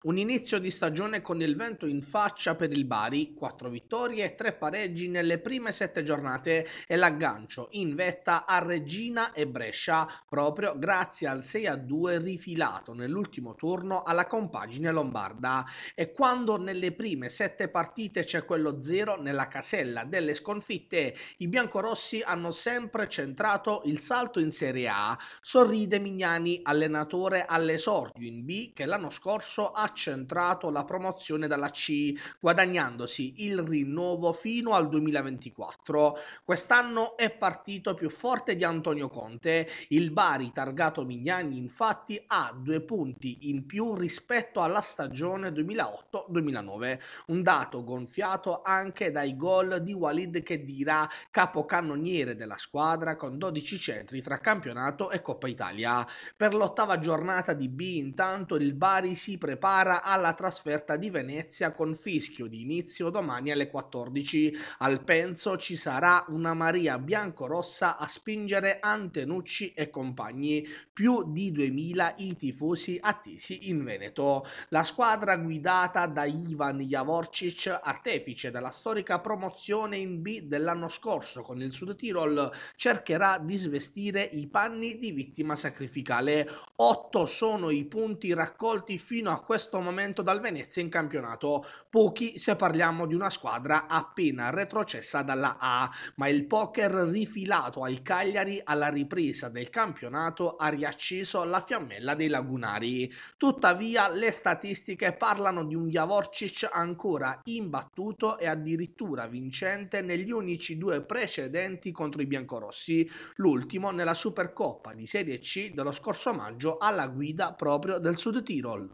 Un inizio di stagione con il vento in faccia per il Bari, 4 vittorie e 3 pareggi nelle prime 7 giornate e l'aggancio in vetta a Regina e Brescia proprio grazie al 6-2 rifilato nell'ultimo turno alla compagine lombarda. E quando nelle prime 7 partite c'è quello 0 nella casella delle sconfitte, i biancorossi hanno sempre centrato il salto in Serie A. Sorride Mignani, allenatore all'esordio in B che l'anno scorso ha accentrato la promozione dalla C, guadagnandosi il rinnovo fino al 2024. Quest'anno è partito più forte di Antonio Conte. Il Bari, targato Mignani, infatti, ha due punti in più rispetto alla stagione 2008-2009. Un dato gonfiato anche dai gol di Walid Kedira, capocannoniere della squadra, con 12 centri tra campionato e Coppa Italia. Per l'ottava giornata di B, intanto, il Bari si prepara gara alla trasferta di Venezia con fischio di inizio domani alle 14. Al Penso ci sarà una Maria biancorossa a spingere Antenucci e compagni, più di 2000 i tifosi attesi in Veneto. La squadra guidata da Ivan Javorcic, artefice della storica promozione in B dell'anno scorso con il Sud Tirol, cercherà di svestire i panni di vittima sacrificale. Otto sono i punti raccolti fino a questo questo momento dal Venezia in campionato. Pochi se parliamo di una squadra appena retrocessa dalla A, ma il poker rifilato al Cagliari alla ripresa del campionato ha riacceso la fiammella dei lagunari. Tuttavia le statistiche parlano di un Javorcic ancora imbattuto e addirittura vincente negli unici due precedenti contro i biancorossi, l'ultimo nella Supercoppa di Serie C dello scorso maggio alla guida proprio del Sud Tirol.